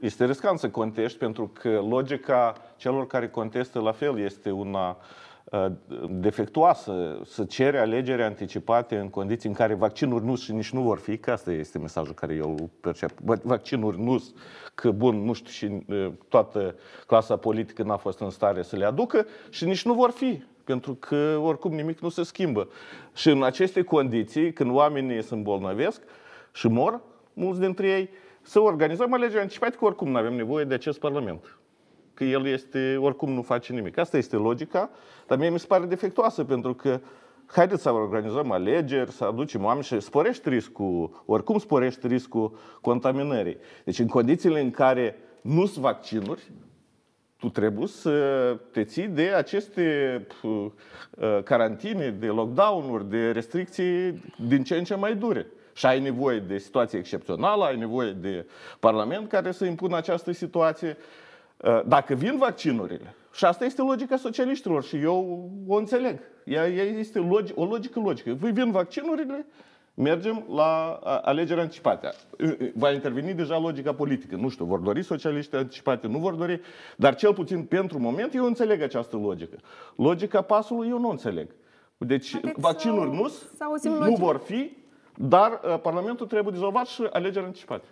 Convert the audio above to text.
Este riscant să contești pentru că logica celor care contestă la fel este una uh, defectuoasă să cere alegeri anticipate în condiții în care vaccinuri nu și nici nu vor fi, că asta este mesajul care eu îl percep. Vaccinuri nu că bun, nu știu, și uh, toată clasa politică n-a fost în stare să le aducă și nici nu vor fi, pentru că oricum nimic nu se schimbă. Și în aceste condiții, când oamenii se îmbolnăvesc și mor, mulți dintre ei, să organizăm alegeri anticipate, că oricum nu avem nevoie de acest Parlament. Că el este, oricum nu face nimic. Asta este logica, dar mie mi se pare defectuoasă, pentru că haideți să organizăm alegeri, să aducem oameni și sporești riscul, oricum sporești riscul contaminării. Deci în condițiile în care nu sunt vaccinuri, tu trebuie să te ții de aceste uh, uh, carantine, de lockdown-uri, de restricții din ce în ce mai dure. Și ai nevoie de situație excepțională, ai nevoie de Parlament care să impună această situație. Uh, dacă vin vaccinurile, și asta este logica socialiștilor și eu o înțeleg. Ea, este o logică logică. Vin vaccinurile mergem la alegeri anticipate. Va interveni deja logica politică. Nu știu, vor dori socialiști anticipate, nu vor dori, dar cel puțin pentru moment eu înțeleg această logică. Logica pasului eu nu înțeleg. Deci Haideți vaccinuri nu, nu vor fi, dar Parlamentul trebuie dizolvat și alegeri anticipate.